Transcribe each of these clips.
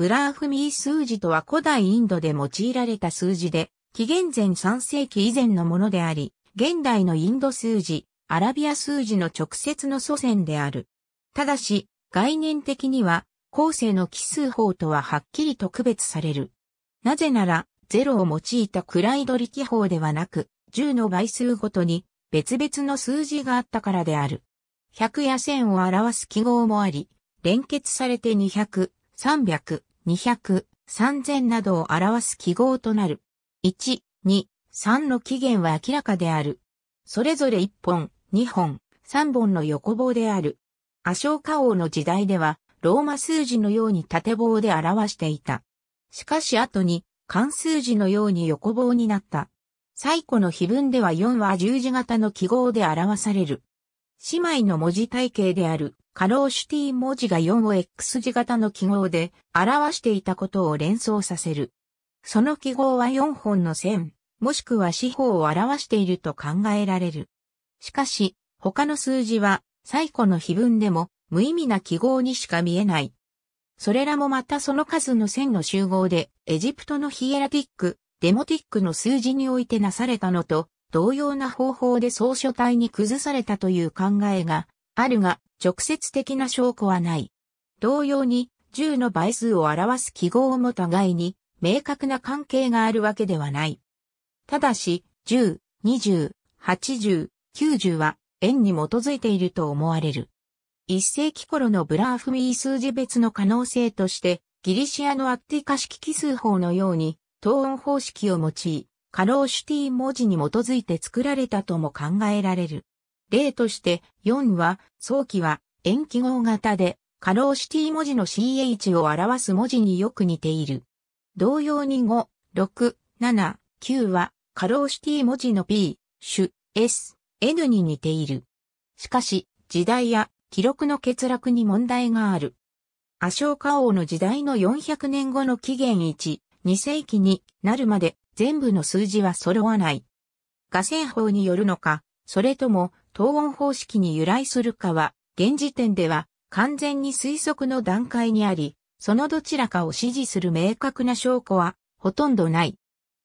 ブラーフミー数字とは古代インドで用いられた数字で、紀元前3世紀以前のものであり、現代のインド数字、アラビア数字の直接の祖先である。ただし、概念的には、後世の奇数法とははっきりと区別される。なぜなら、ゼロを用いたクライド力法ではなく、10の倍数ごとに別々の数字があったからである。100や1000を表す記号もあり、連結されて200、300、200、3000などを表す記号となる。1、2、3の起源は明らかである。それぞれ1本、2本、3本の横棒である。アショーカ王の時代では、ローマ数字のように縦棒で表していた。しかし後に、関数字のように横棒になった。最古の碑文では4は十字型の記号で表される。姉妹の文字体系であるカローシュティ文字が4を X 字型の記号で表していたことを連想させる。その記号は4本の線、もしくは四方を表していると考えられる。しかし、他の数字は、最古の碑文でも無意味な記号にしか見えない。それらもまたその数の線の集合で、エジプトのヒエラティック、デモティックの数字においてなされたのと、同様な方法で草書体に崩されたという考えがあるが、直接的な証拠はない。同様に、10の倍数を表す記号も互いに、明確な関係があるわけではない。ただし、10、20、80、90は、円に基づいていると思われる。一世紀頃のブラーフミー数字別の可能性として、ギリシアのアッティカ式奇数法のように、等音方式を用い、カローシュティ文字に基づいて作られたとも考えられる。例として4は早期は延記号型で過労シティ文字の CH を表す文字によく似ている。同様に5、6、7、9は過労シティ文字の P、主、S、N に似ている。しかし、時代や記録の欠落に問題がある。アショーカ王の時代の400年後の紀元1、2世紀になるまで全部の数字は揃わない。画線法によるのか、それとも等音方式に由来するかは、現時点では完全に推測の段階にあり、そのどちらかを支持する明確な証拠はほとんどない。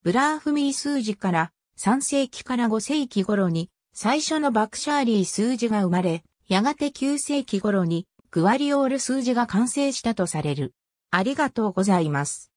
ブラーフミー数字から3世紀から5世紀頃に最初のバクシャーリー数字が生まれ、やがて9世紀頃にグワリオール数字が完成したとされる。ありがとうございます。